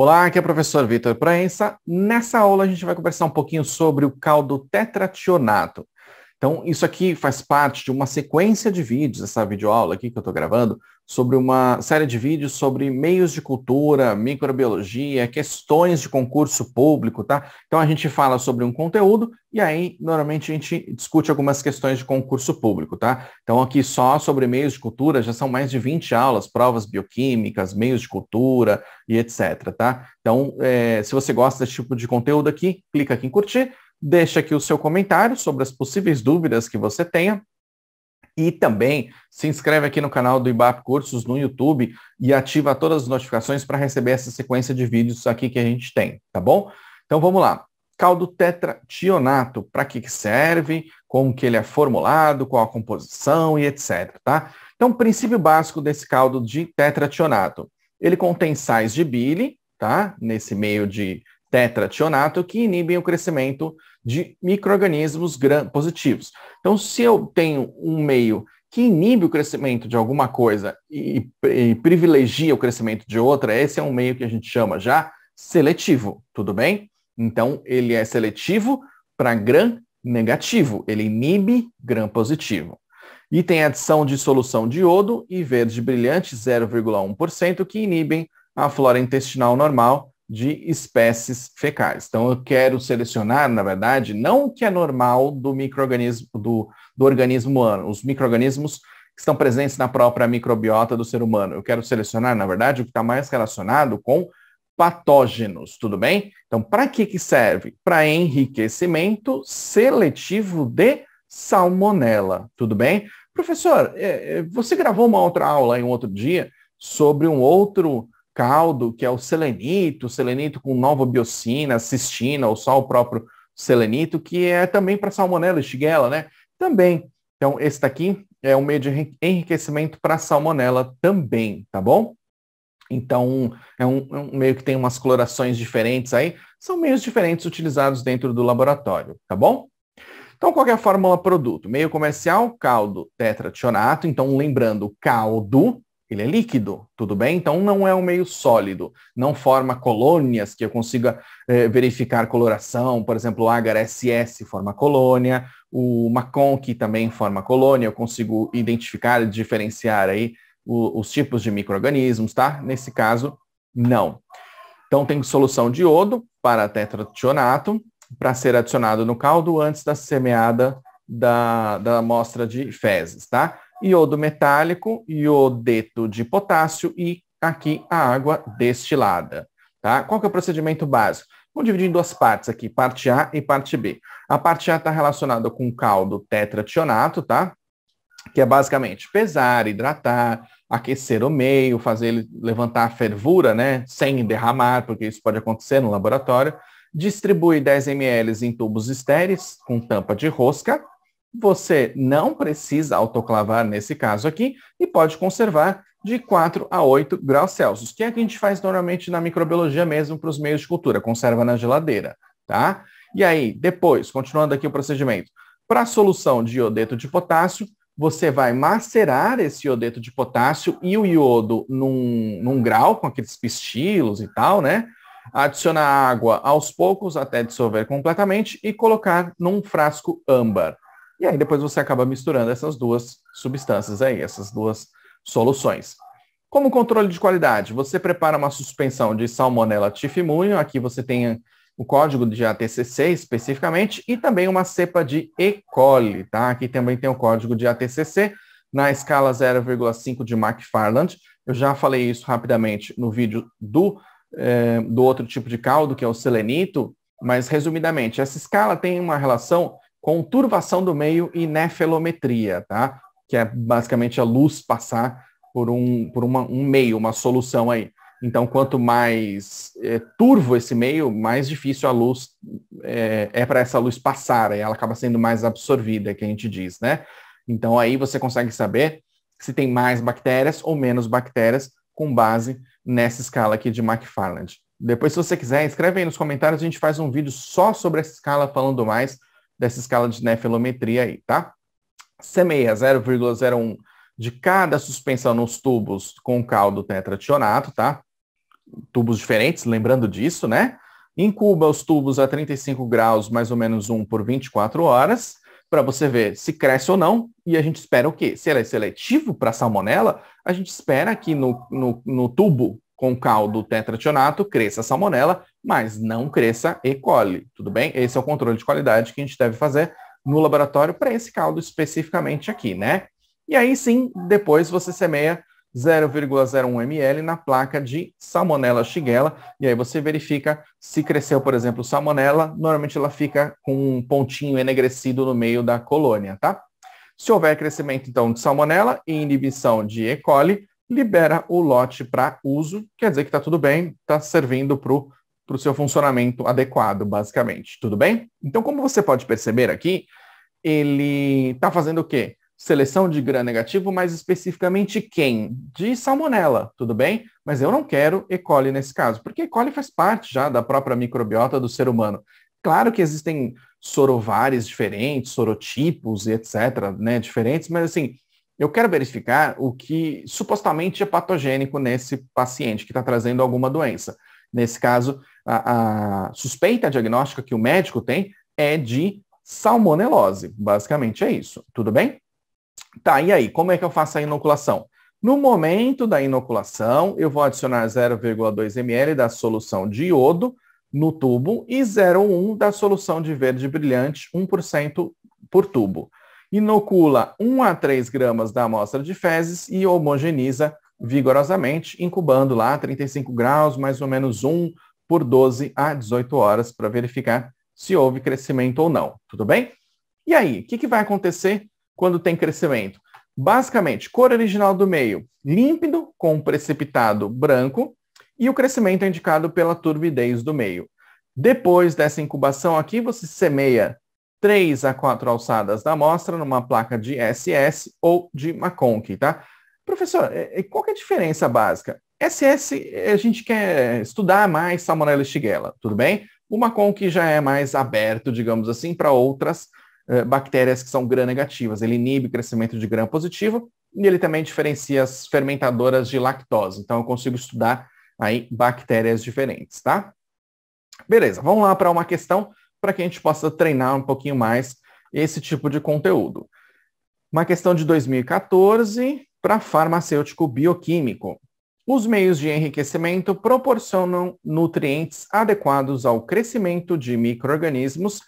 Olá, aqui é o professor Vitor Proença. Nessa aula a gente vai conversar um pouquinho sobre o caldo tetrationato. Então, isso aqui faz parte de uma sequência de vídeos, essa videoaula aqui que eu estou gravando, sobre uma série de vídeos sobre meios de cultura, microbiologia, questões de concurso público, tá? Então a gente fala sobre um conteúdo e aí normalmente a gente discute algumas questões de concurso público, tá? Então aqui só sobre meios de cultura já são mais de 20 aulas, provas bioquímicas, meios de cultura e etc, tá? Então é, se você gosta desse tipo de conteúdo aqui, clica aqui em curtir, deixa aqui o seu comentário sobre as possíveis dúvidas que você tenha e também se inscreve aqui no canal do IBAP Cursos no YouTube e ativa todas as notificações para receber essa sequência de vídeos aqui que a gente tem, tá bom? Então vamos lá. Caldo tetrationato, para que, que serve, como que ele é formulado, qual a composição e etc, tá? Então, o princípio básico desse caldo de tetrationato. Ele contém sais de bile, tá? Nesse meio de tetrationato, que inibem o crescimento de micro-organismos positivos. Então, se eu tenho um meio que inibe o crescimento de alguma coisa e, e, privilegia o crescimento de outra, esse é um meio que a gente chama já seletivo, tudo bem? Então, ele é seletivo para gram negativo, ele inibe gram positivo. E tem adição de solução de iodo e verde brilhante 0,1% que inibem a flora intestinal normal de espécies fecais. Então, eu quero selecionar, na verdade, não o que é normal do microorganismo do, do organismo humano, os microorganismos que estão presentes na própria microbiota do ser humano. Eu quero selecionar, na verdade, o que está mais relacionado com patógenos, tudo bem? Então, para que, que serve? Para enriquecimento seletivo de salmonela, tudo bem? Professor, é, é, você gravou uma outra aula em um outro dia sobre um outro caldo, que é o selenito, selenito com nova biocina, cistina, ou só o próprio selenito, que é também para salmonela e shigella, né? Também. Então, esse daqui é um meio de enriquecimento para salmonela também, tá bom? Então, é um, é um, meio que tem umas colorações diferentes aí. São meios diferentes utilizados dentro do laboratório, tá bom? Então, qual é a fórmula produto? Meio comercial, caldo tetrationato. Então, lembrando, caldo ele é líquido, tudo bem? Então não é um meio sólido, não forma colônias que eu consiga eh, verificar coloração, por exemplo, o SS forma colônia, o Macon que também forma colônia, eu consigo identificar e diferenciar aí o, os tipos de micro-organismos, tá? Nesse caso, não. Então tem solução de iodo para tetrationato para ser adicionado no caldo antes da semeada da, da amostra de fezes, tá? iodo metálico, iodeto de potássio e aqui a água destilada. Tá? Qual que é o procedimento básico? Vou dividir em duas partes aqui, parte A e parte B. A parte A está relacionada com caldo tetrationato, tá? Que é basicamente pesar, hidratar, aquecer o meio, fazer ele levantar a fervura, né? Sem derramar, porque isso pode acontecer no laboratório. Distribui 10 ml em tubos estéreis com tampa de rosca, você não precisa autoclavar nesse caso aqui e pode conservar de 4 a 8 graus Celsius, que é o que a gente faz normalmente na microbiologia mesmo para os meios de cultura, conserva na geladeira, tá? E aí, depois, continuando aqui o procedimento, para a solução de iodeto de potássio, você vai macerar esse iodeto de potássio e o iodo num, num grau, com aqueles pistilos e tal, né? Adicionar água aos poucos até dissolver completamente e colocar num frasco âmbar. E aí depois você acaba misturando essas duas substâncias aí, essas duas soluções. Como controle de qualidade, você prepara uma suspensão de Salmonella tifimunho, aqui você tem o código de ATCC especificamente, e também uma cepa de E. coli, tá? Aqui também tem o código de ATCC na escala 0,5 de McFarland. Eu já falei isso rapidamente no vídeo do, eh, do outro tipo de caldo, que é o selenito, mas resumidamente, essa escala tem uma relação conturvação do meio e nefelometria, tá? Que é basicamente a luz passar por um, por uma, um meio, uma solução aí. Então, quanto mais é, turvo esse meio, mais difícil a luz é, é para essa luz passar, aí ela acaba sendo mais absorvida, é que a gente diz, né? Então, aí você consegue saber se tem mais bactérias ou menos bactérias com base nessa escala aqui de McFarland. Depois, se você quiser, escreve aí nos comentários, a gente faz um vídeo só sobre essa escala falando mais, dessa escala de nefelometria aí, tá? Semeia 0,01 de cada suspensão nos tubos com caldo tetrationato, tá? Tubos diferentes, lembrando disso, né? Incuba os tubos a 35 graus, mais ou menos um por 24 horas, para você ver se cresce ou não, e a gente espera o quê? Se ela é seletivo para salmonela, a gente espera que no, no, no tubo com caldo tetrationato, cresça salmonela, mas não cresça E. coli, tudo bem? Esse é o controle de qualidade que a gente deve fazer no laboratório para esse caldo especificamente aqui, né? E aí sim, depois você semeia 0,01 ml na placa de Salmonella shigella, e aí você verifica se cresceu, por exemplo, Salmonella, normalmente ela fica com um pontinho enegrecido no meio da colônia, tá? Se houver crescimento, então, de Salmonella e inibição de E. coli, libera o lote para uso, quer dizer que está tudo bem, está servindo para o seu funcionamento adequado, basicamente. Tudo bem? Então, como você pode perceber aqui, ele está fazendo o quê? Seleção de gram negativo, mais especificamente quem? De salmonela, tudo bem? Mas eu não quero E. coli nesse caso, porque E. coli faz parte já da própria microbiota do ser humano. Claro que existem sorovares diferentes, sorotipos e etc, né, diferentes, mas assim, eu quero verificar o que supostamente é patogênico nesse paciente que está trazendo alguma doença. Nesse caso, a, a suspeita diagnóstica que o médico tem é de salmonelose. Basicamente é isso. Tudo bem? Tá, e aí? Como é que eu faço a inoculação? No momento da inoculação, eu vou adicionar 0,2 ml da solução de iodo no tubo e 0,1 da solução de verde brilhante, 1% por tubo. Inocula 1 a 3 gramas da amostra de fezes e homogeniza vigorosamente, incubando lá 35 graus, mais ou menos 1 por 12 a 18 horas, para verificar se houve crescimento ou não. Tudo bem? E aí, o que, que vai acontecer quando tem crescimento? Basicamente, cor original do meio límpido com precipitado branco e o crescimento é indicado pela turbidez do meio. Depois dessa incubação aqui, você semeia 3 a 4 alçadas da amostra numa placa de SS ou de McConkie, tá? Professor, é, é, qual é a diferença básica? SS, a gente quer estudar mais Salmonella shigella, tudo bem? O McConkie já é mais aberto, digamos assim, para outras eh, bactérias que são gram-negativas. Ele inibe o crescimento de gram-positivo e ele também diferencia as fermentadoras de lactose. Então, eu consigo estudar aí bactérias diferentes, tá? Beleza, vamos lá para uma questão para que a gente possa treinar um pouquinho mais esse tipo de conteúdo. Uma questão de 2014 para farmacêutico bioquímico. Os meios de enriquecimento proporcionam nutrientes adequados ao crescimento de microrganismos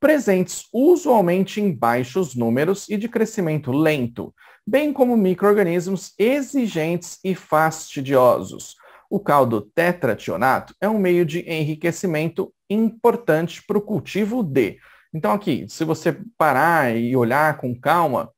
presentes usualmente em baixos números e de crescimento lento, bem como microrganismos exigentes e fastidiosos. O caldo tetrationato é um meio de enriquecimento importantes para o cultivo de. Então, aqui, se você parar e olhar com calma,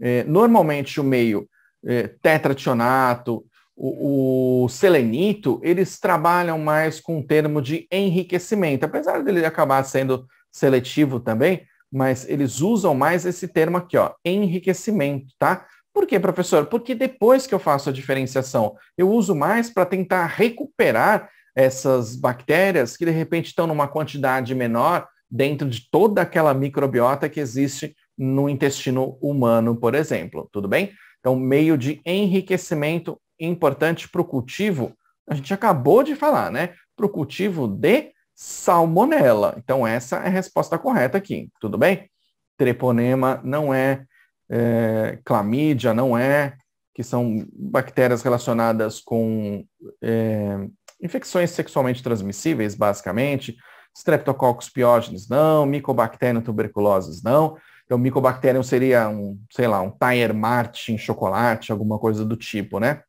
é, normalmente o meio eh, é, tetrationato, o, o, selenito, eles trabalham mais com o termo de enriquecimento, apesar dele acabar sendo seletivo também, mas eles usam mais esse termo aqui, ó, enriquecimento, tá? Por quê, professor? Porque depois que eu faço a diferenciação, eu uso mais para tentar recuperar essas bactérias que de repente estão numa quantidade menor dentro de toda aquela microbiota que existe no intestino humano, por exemplo, tudo bem? Então, meio de enriquecimento importante para o cultivo, a gente acabou de falar, né? Para o cultivo de salmonela. Então, essa é a resposta correta aqui, tudo bem? Treponema não é, é clamídia, não é, que são bactérias relacionadas com é, infecções sexualmente transmissíveis, basicamente, Streptococcus piógenes não, Mycobacterium tuberculosis não. Então, Mycobacterium seria um, sei lá, um Tire Mart em chocolate, alguma coisa do tipo, né?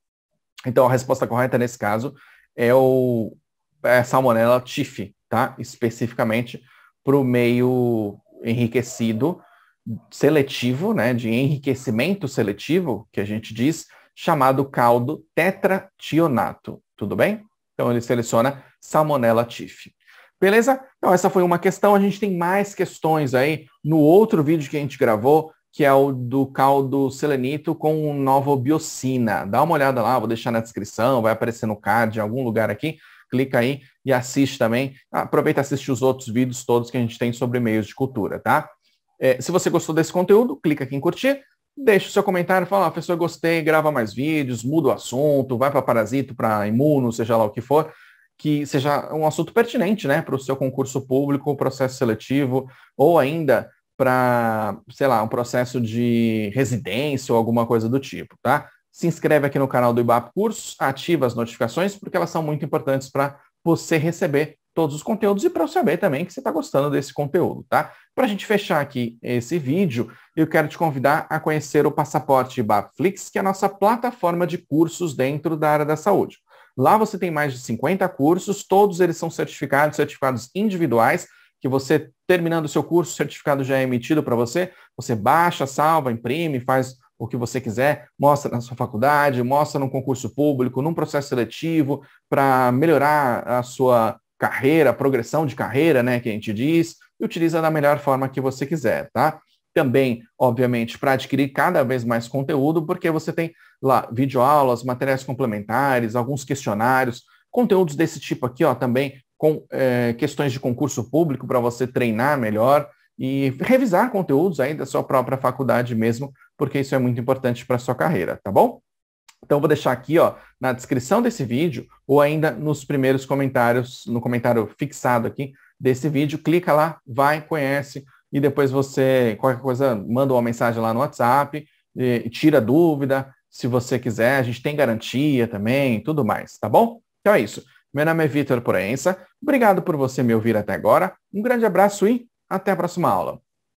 Então, a resposta correta nesse caso é o é Salmonella TIF, tá? Especificamente para o meio enriquecido seletivo, né, de enriquecimento seletivo, que a gente diz, chamado caldo tetrationato, tudo bem? Então ele seleciona Salmonella Tifi. Beleza? Então essa foi uma questão. A gente tem mais questões aí no outro vídeo que a gente gravou, que é o do caldo selenito com biocina. Dá uma olhada lá, vou deixar na descrição, vai aparecer no card em algum lugar aqui. Clica aí e assiste também. Aproveita e assiste os outros vídeos todos que a gente tem sobre meios de cultura, tá? É, se você gostou desse conteúdo, clica aqui em curtir deixa o seu comentário, fala, ah, professor, gostei, grava mais vídeos, muda o assunto, vai para parasito, para imuno, seja lá o que for, que seja um assunto pertinente, né, para o seu concurso público, processo seletivo, ou ainda para, sei lá, um processo de residência ou alguma coisa do tipo, tá? Se inscreve aqui no canal do IBAP Cursos, ativa as notificações, porque elas são muito importantes para você receber todos os conteúdos e para eu saber também que você está gostando desse conteúdo, tá? Para a gente fechar aqui esse vídeo, eu quero te convidar a conhecer o Passaporte Bapflix, que é a nossa plataforma de cursos dentro da área da saúde. Lá você tem mais de 50 cursos, todos eles são certificados, certificados individuais, que você, terminando o seu curso, o certificado já é emitido para você, você baixa, salva, imprime, faz o que você quiser, mostra na sua faculdade, mostra num concurso público, num processo seletivo, para melhorar a sua carreira, progressão de carreira, né, que a gente diz, e utiliza da melhor forma que você quiser, tá? Também, obviamente, para adquirir cada vez mais conteúdo, porque você tem lá videoaulas, materiais complementares, alguns questionários, conteúdos desse tipo aqui, ó, também com é, questões de concurso público para você treinar melhor e revisar conteúdos aí da sua própria faculdade mesmo, porque isso é muito importante para a sua carreira, tá bom? Então, vou deixar aqui ó, na descrição desse vídeo ou ainda nos primeiros comentários, no comentário fixado aqui desse vídeo. Clica lá, vai, conhece e depois você, qualquer coisa, manda uma mensagem lá no WhatsApp, e, tira dúvida, se você quiser. A gente tem garantia também, tudo mais, tá bom? Então é isso. Meu nome é Vitor Proença. Obrigado por você me ouvir até agora. Um grande abraço e até a próxima aula.